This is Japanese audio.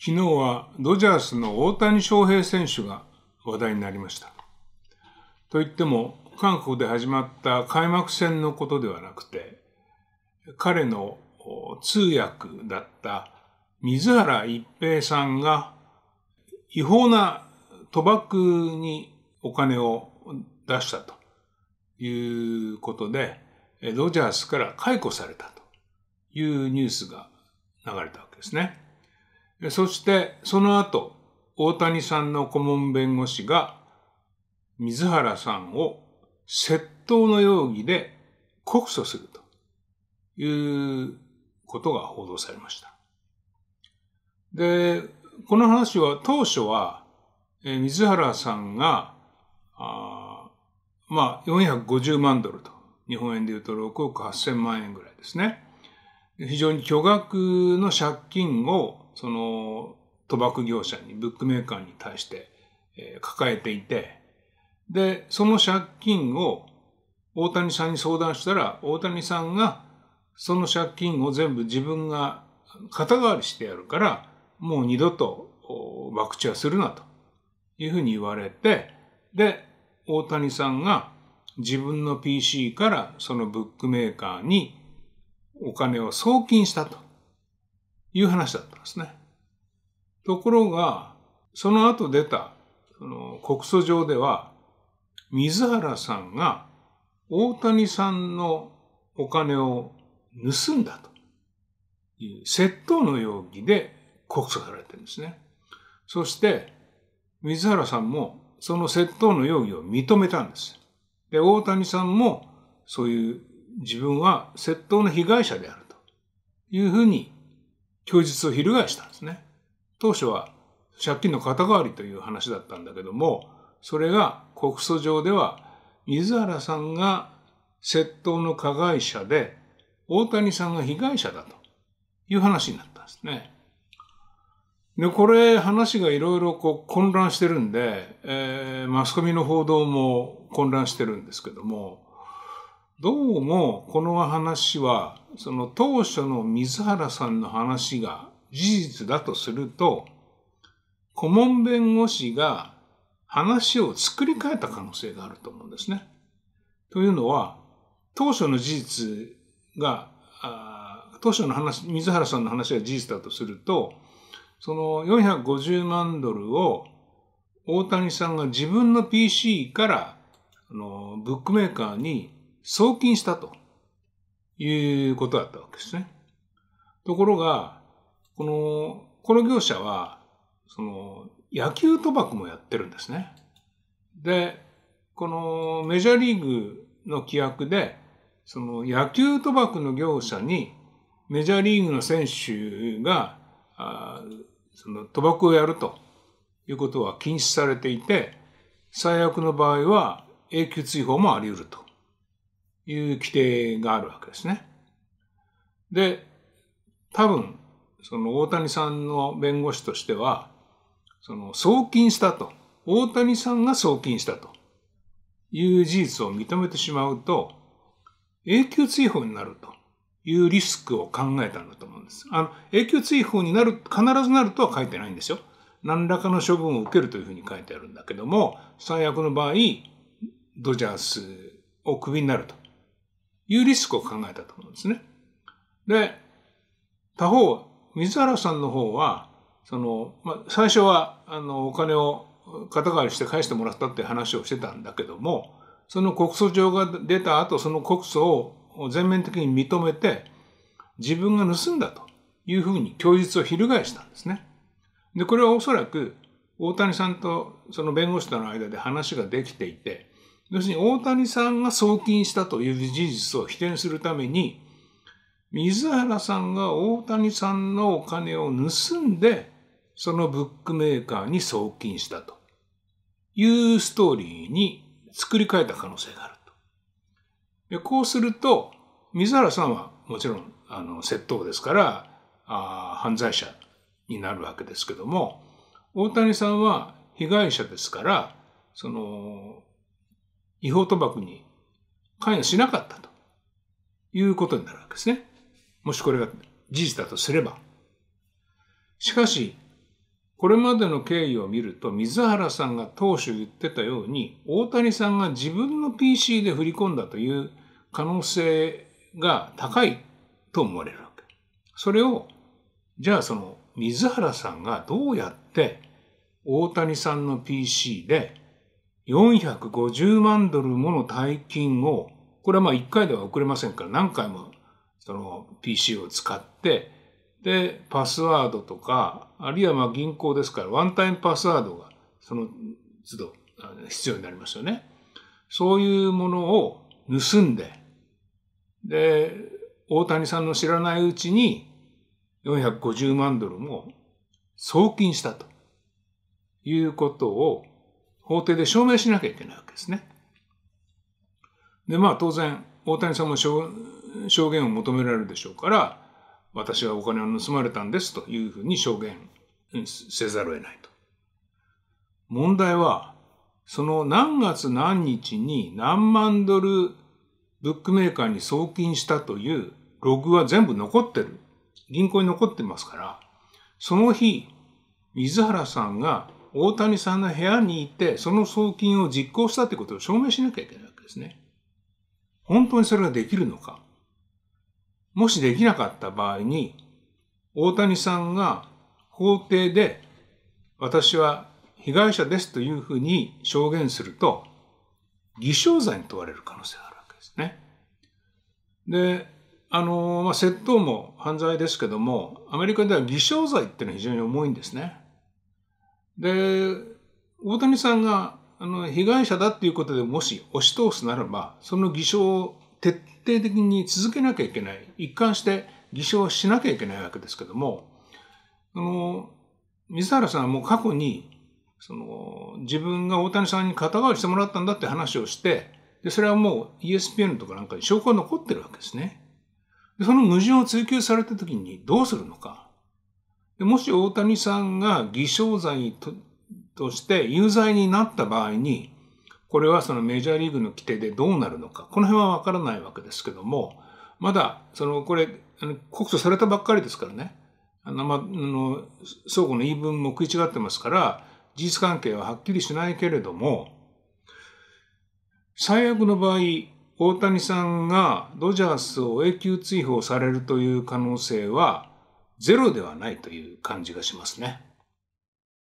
昨日はドジャースの大谷翔平選手が話題になりました。といっても、韓国で始まった開幕戦のことではなくて、彼の通訳だった水原一平さんが違法な賭博にお金を出したということで、ドジャースから解雇されたというニュースが流れたわけですね。そしてその後、大谷さんの顧問弁護士が水原さんを窃盗の容疑で告訴するということが報道されました。で、この話は当初は、え水原さんが、あまあ、450万ドルと、日本円で言うと6億8000万円ぐらいですね。非常に巨額の借金をその賭博業者に、ブックメーカーに対して、えー、抱えていて、で、その借金を大谷さんに相談したら、大谷さんがその借金を全部自分が肩代わりしてやるから、もう二度と博打はするなというふうに言われて、で、大谷さんが自分の PC からそのブックメーカーにお金を送金したと。いう話だったんですね。ところが、その後出た、その告訴状では、水原さんが大谷さんのお金を盗んだという窃盗の容疑で告訴されてるんですね。そして、水原さんもその窃盗の容疑を認めたんです。で、大谷さんもそういう自分は窃盗の被害者であるというふうに供述を翻したんですね。当初は借金の肩代わりという話だったんだけども、それが告訴状では、水原さんが窃盗の加害者で、大谷さんが被害者だという話になったんですね。で、これ話がいろいろこう混乱してるんで、えー、マスコミの報道も混乱してるんですけども、どうもこの話はその当初の水原さんの話が事実だとすると、顧問弁護士が話を作り変えた可能性があると思うんですね。というのは、当初の事実が、当初の話、水原さんの話が事実だとすると、その450万ドルを大谷さんが自分の PC から、あの、ブックメーカーに送金したと。いうことだったわけですね。ところが、この、この業者は、その、野球賭博もやってるんですね。で、このメジャーリーグの規約で、その野球賭博の業者にメジャーリーグの選手が、あその賭博をやるということは禁止されていて、最悪の場合は永久追放もあり得るという規定があるわけですね。で、多分、その大谷さんの弁護士としては、その送金したと、大谷さんが送金したという事実を認めてしまうと、永久追放になるというリスクを考えたんだと思うんです。あの、永久追放になる、必ずなるとは書いてないんですよ。何らかの処分を受けるというふうに書いてあるんだけども、最悪の場合、ドジャースをクビになるというリスクを考えたと思うんですね。で、他方、水原さんの方は、その、まあ、最初は、あの、お金を肩代わりして返してもらったって話をしてたんだけども、その告訴状が出た後、その告訴を全面的に認めて、自分が盗んだというふうに供述を翻したんですね。で、これはおそらく、大谷さんとその弁護士との間で話ができていて、要するに大谷さんが送金したという事実を否定するために、水原さんが大谷さんのお金を盗んで、そのブックメーカーに送金したというストーリーに作り変えた可能性があると。でこうすると、水原さんはもちろんあの窃盗ですからあ犯罪者になるわけですけども、大谷さんは被害者ですから、その違法賭博に関与しなかったということになるわけですね。もしこれが事実だとすれば。しかし、これまでの経緯を見ると、水原さんが当初言ってたように、大谷さんが自分の PC で振り込んだという可能性が高いと思われるわけ。それを、じゃあその水原さんがどうやって大谷さんの PC で450万ドルもの大金を、これはまあ1回では送れませんから、何回もその PC を使って、で、パスワードとか、あるいはまあ銀行ですから、ワンタイムパスワードがその都度必要になりますよね。そういうものを盗んで、で、大谷さんの知らないうちに450万ドルも送金したということを法廷で証明しなきゃいけないわけですね。で、まあ当然、大谷さんも証言を求められるでしょうから、私はお金を盗まれたんですというふうに証言せざるを得ないと。問題は、その何月何日に何万ドルブックメーカーに送金したというログは全部残ってる。銀行に残ってますから、その日、水原さんが大谷さんの部屋に行って、その送金を実行したってことを証明しなきゃいけないわけですね。本当にそれができるのか。もしできなかった場合に、大谷さんが法廷で私は被害者ですというふうに証言すると、偽証罪に問われる可能性があるわけですね。で、あの、まあ、窃盗も犯罪ですけども、アメリカでは偽証罪っていうのは非常に重いんですね。で、大谷さんが、あの、被害者だっていうことでもし押し通すならば、その偽証を徹底的に続けなきゃいけない。一貫して偽証しなきゃいけないわけですけども、あの、水原さんはもう過去に、その、自分が大谷さんに肩代わりしてもらったんだって話をして、で、それはもう ESPN とかなんかに証拠が残ってるわけですね。で、その矛盾を追求された時にどうするのか。でもし大谷さんが偽証罪として有罪になった場合に、これはそのメジャーリーグの規定でどうなるのか、この辺はわからないわけですけども、まだ、その、これ、告訴されたばっかりですからね、あの、まあ、の、相互の言い分も食い違ってますから、事実関係ははっきりしないけれども、最悪の場合、大谷さんがドジャースを永久追放されるという可能性はゼロではないという感じがしますね。